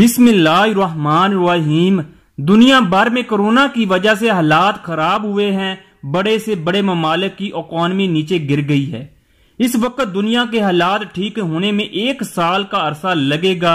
बिस्मिल्लाहिर्रहमानिर्रहीम दुनिया भर में कोरोना की वजह से हालात खराब हुए हैं बड़े से बड़े ममालिक की इकॉनमी नीचे गिर गई है इस वक्त दुनिया के हालात ठीक होने में एक साल का अरसा लगेगा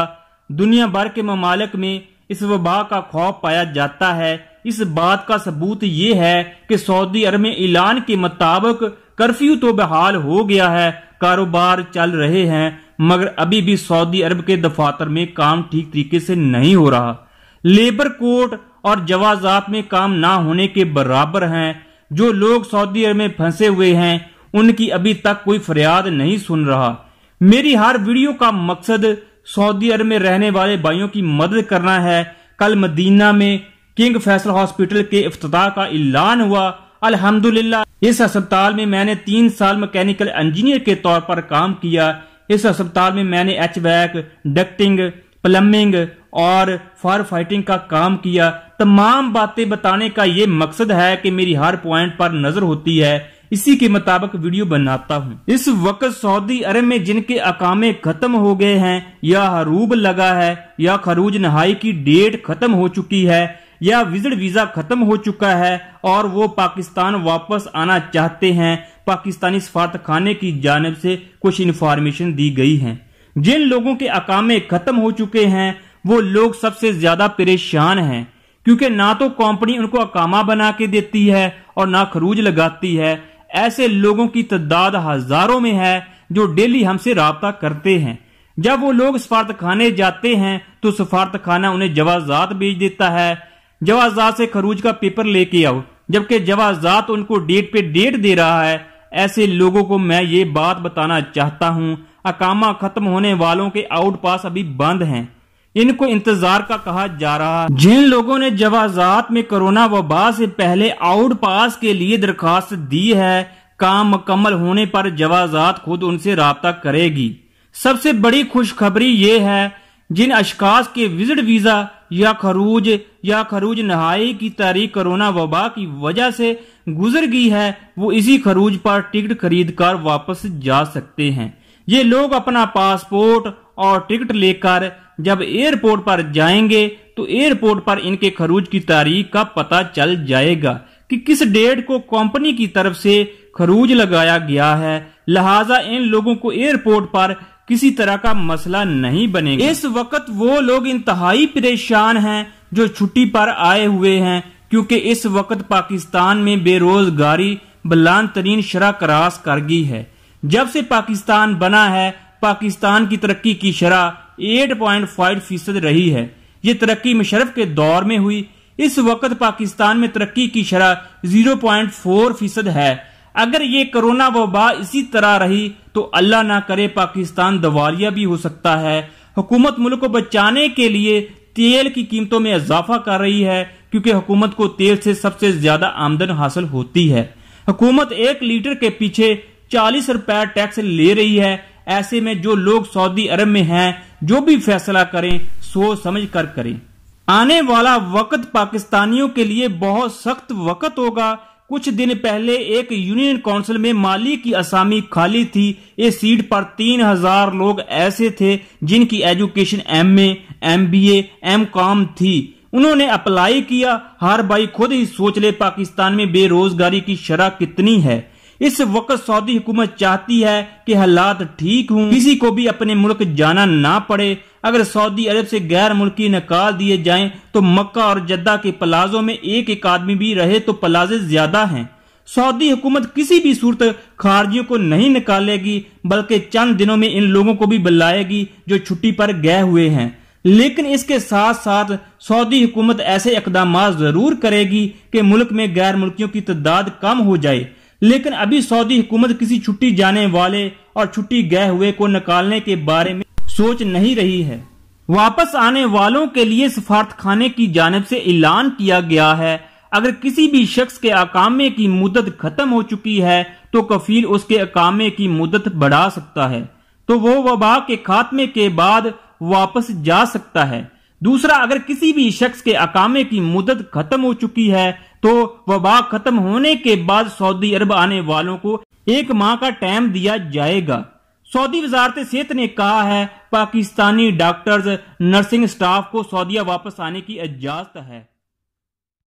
दुनिया भर के ममालक में इस वबा का खौफ पाया जाता है इस बात का सबूत ये है कि सऊदी अरब में ऐलान के मुताबिक कर्फ्यू तो बहाल हो गया है कारोबार चल रहे हैं मगर अभी भी सऊदी अरब के दफातर में काम ठीक तरीके से नहीं हो रहा लेबर कोर्ट और जवाजात में काम ना होने के बराबर हैं जो लोग सऊदी अरब में फंसे हुए हैं उनकी अभी तक कोई फरियाद नहीं सुन रहा मेरी हर वीडियो का मकसद सऊदी अरब में रहने वाले भाइयों की मदद करना है कल मदीना में किंग फैसल हॉस्पिटल के अफ्ताह का ऐलान हुआ अल्हम्दुलिल्लाह इस अस्पताल में मैंने तीन साल मैकेनिकल इंजीनियर के तौर पर काम किया इस अस्पताल में मैंने एच वैक डक्टिंग प्लम्बिंग और फायर फाइटिंग का काम किया तमाम बातें बताने का ये मकसद है कि मेरी हर पॉइंट पर नजर होती है इसी के मुताबिक वीडियो बनाता हूँ इस वक्त सऊदी अरब में जिनके अकामे खत्म हो गए हैं या हरूब लगा है या खरूज नहाई की डेट खत्म हो चुकी है या विजिट वीजा खत्म हो चुका है और वो पाकिस्तान वापस आना चाहते हैं पाकिस्तानी सफारतखाने की जानब से कुछ इन्फॉर्मेशन दी गई है जिन लोगों के अकामे खत्म हो चुके हैं वो लोग सबसे ज्यादा परेशान हैं क्योंकि ना तो कंपनी उनको अकामा बना के देती है और ना खरूज लगाती है ऐसे लोगों की तादाद हजारों में है जो डेली हमसे रबता करते हैं जब वो लोग सफारत खाने जाते हैं तो सफारत खाना उन्हें जवाजात भेज देता है जवाजात से खरूज का पेपर लेके आओ जबकि जवाजात तो उनको डेट पे डेट दे रहा है ऐसे लोगों को मैं ये बात बताना चाहता हूँ अकामा खत्म होने वालों के आउट पास अभी बंद हैं इनको इंतजार का कहा जा रहा जिन लोगों ने जवाजात में कोरोना वबा से पहले आउट पास के लिए दरखास्त दी है काम मुकम्मल होने पर जवाजात खुद उनसे रबता करेगी सबसे बड़ी खुशखबरी ये है जिन अशकाश के विजिट वीजा या खरूज या खरूज नहाई की तारीख कोरोना वबा की वजह से गुजर गई है वो इसी खरूज पर टिकट खरीद कर वापस जा सकते हैं ये लोग अपना पासपोर्ट और टिकट लेकर जब एयरपोर्ट पर जाएंगे तो एयरपोर्ट पर इनके खरूज की तारीख का पता चल जाएगा कि किस डेट को कंपनी की तरफ से खरूज लगाया गया है लिहाजा इन लोगों को एयरपोर्ट पर किसी तरह का मसला नहीं बनेगा इस वक्त वो लोग इंतहाई परेशान हैं जो छुट्टी पर आए हुए हैं क्योंकि इस वक्त पाकिस्तान में बेरोजगारी बलान तरीन शरह करास कर गई है जब से पाकिस्तान बना है पाकिस्तान की तरक्की की शरह 8.5 फीसद रही है ये तरक्की मशरफ के दौर में हुई इस वक्त पाकिस्तान में तरक्की की शरह 0.4 फीसद है अगर ये कोरोना वबा इसी तरह रही तो अल्लाह ना करे पाकिस्तान दवालिया भी हो सकता है हुकूमत मुल्क को बचाने के लिए तेल की कीमतों में इजाफा कर रही है क्योंकि हुकूमत को तेल से सबसे ज्यादा आमदन हासिल होती है हुकूमत एक लीटर के पीछे चालीस रुपए टैक्स ले रही है ऐसे में जो लोग सऊदी अरब में हैं जो भी फैसला करें सोच समझ कर करें आने वाला वक्त पाकिस्तानियों के लिए बहुत सख्त वक्त होगा कुछ दिन पहले एक यूनियन काउंसिल में माली की असामी खाली थी इस सीट पर तीन हजार लोग ऐसे थे जिनकी education M A M B M com थी उन्होंने अप्लाई किया हर भाई खुद ही सोच ले पाकिस्तान में बेरोजगारी की शराह कितनी है इस वक्त सऊदी हुकूमत चाहती है कि हालात ठीक हों किसी को भी अपने मुल्क जाना ना पड़े अगर सऊदी अरब से गैर मुल्की निकाल दिए जाएं तो मक्का और जद्दा के प्लाजों में एक एक आदमी भी रहे तो प्लाजे ज्यादा हैं सऊदी हुकूमत किसी भी सूरत खारजियों को नहीं निकालेगी बल्कि चंद दिनों में इन लोगों को भी बुलाएगी जो छुट्टी पर गए हुए हैं लेकिन इसके साथ साथ सऊदी हुकूमत ऐसे इकदाम जरूर करेगी कि मुल्क में गैर मुल्कियों की तादाद कम हो जाए लेकिन अभी सऊदी हुकूमत किसी छुट्टी जाने वाले और छुट्टी गए हुए को निकालने के बारे में सोच नहीं रही है वापस आने वालों के लिए सफारत खाने की जानब से ऐलान किया गया है अगर किसी भी शख्स के अकामे की मुदत खत्म हो चुकी है तो कफील उसके अकामे की मुदत बढ़ा सकता है तो वो वबा के खात्मे के बाद वापस जा सकता है दूसरा अगर किसी भी शख्स के अकामे की मुदत खत्म हो चुकी है तो वबा खत्म होने के बाद सऊदी अरब आने वालों को एक माह का टाइम दिया जाएगा सऊदी वजारत सेहत ने कहा है पाकिस्तानी डॉक्टर्स नर्सिंग स्टाफ को सऊदीया वापस आने की इजाजत है